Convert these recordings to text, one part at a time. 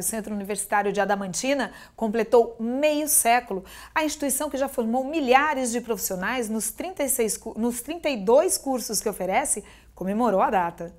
O Centro Universitário de Adamantina completou meio século. A instituição que já formou milhares de profissionais nos, 36, nos 32 cursos que oferece comemorou a data.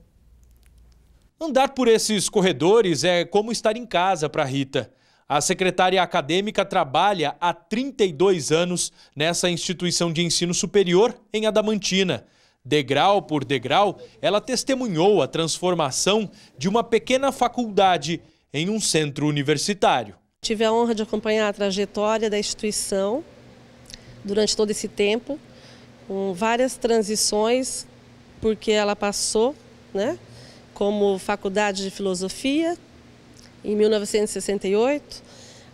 Andar por esses corredores é como estar em casa para Rita. A secretária acadêmica trabalha há 32 anos nessa instituição de ensino superior em Adamantina. Degrau por degrau, ela testemunhou a transformação de uma pequena faculdade em um centro universitário. Tive a honra de acompanhar a trajetória da instituição durante todo esse tempo, com várias transições, porque ela passou né, como Faculdade de Filosofia, em 1968,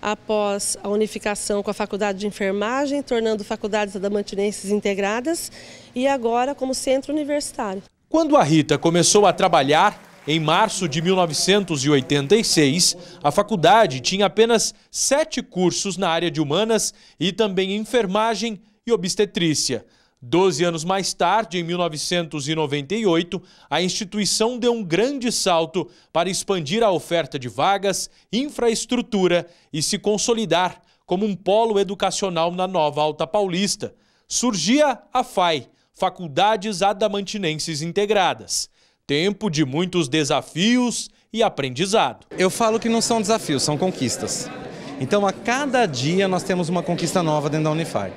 após a unificação com a Faculdade de Enfermagem, tornando faculdades adamantinenses integradas, e agora como centro universitário. Quando a Rita começou a trabalhar, em março de 1986, a faculdade tinha apenas sete cursos na área de humanas e também enfermagem e obstetrícia. Doze anos mais tarde, em 1998, a instituição deu um grande salto para expandir a oferta de vagas, infraestrutura e se consolidar como um polo educacional na Nova Alta Paulista. Surgia a FAI, Faculdades Adamantinenses Integradas. Tempo de muitos desafios e aprendizado. Eu falo que não são desafios, são conquistas. Então, a cada dia nós temos uma conquista nova dentro da Unify.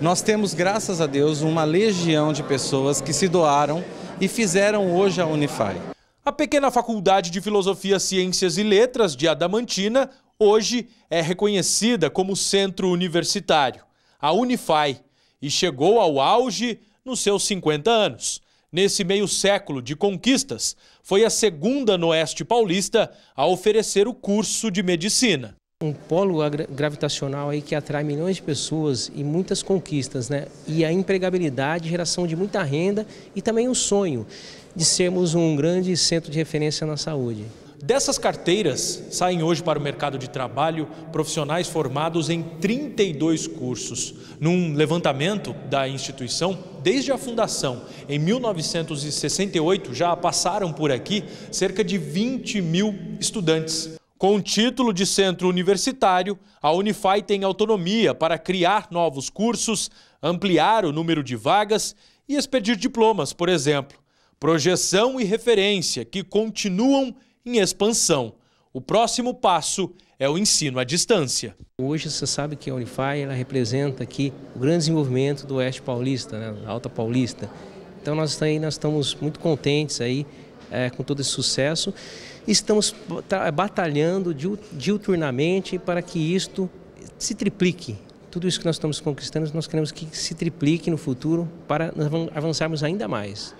Nós temos, graças a Deus, uma legião de pessoas que se doaram e fizeram hoje a Unify. A pequena Faculdade de Filosofia, Ciências e Letras de Adamantina hoje é reconhecida como centro universitário, a Unify, e chegou ao auge nos seus 50 anos nesse meio século de conquistas, foi a segunda no Oeste Paulista a oferecer o curso de medicina. Um polo gravitacional aí que atrai milhões de pessoas e muitas conquistas, né? E a empregabilidade, geração de muita renda e também o sonho de sermos um grande centro de referência na saúde. Dessas carteiras, saem hoje para o mercado de trabalho profissionais formados em 32 cursos. Num levantamento da instituição, desde a fundação, em 1968, já passaram por aqui cerca de 20 mil estudantes. Com o título de centro universitário, a Unify tem autonomia para criar novos cursos, ampliar o número de vagas e expedir diplomas, por exemplo. Projeção e referência que continuam em expansão. O próximo passo é o ensino à distância. Hoje você sabe que a Unify ela representa aqui o grande desenvolvimento do Oeste Paulista, né, da Alta Paulista. Então nós, tá aí, nós estamos muito contentes aí é, com todo esse sucesso. Estamos batalhando diuturnamente para que isto se triplique. Tudo isso que nós estamos conquistando, nós queremos que se triplique no futuro para nós avançarmos ainda mais.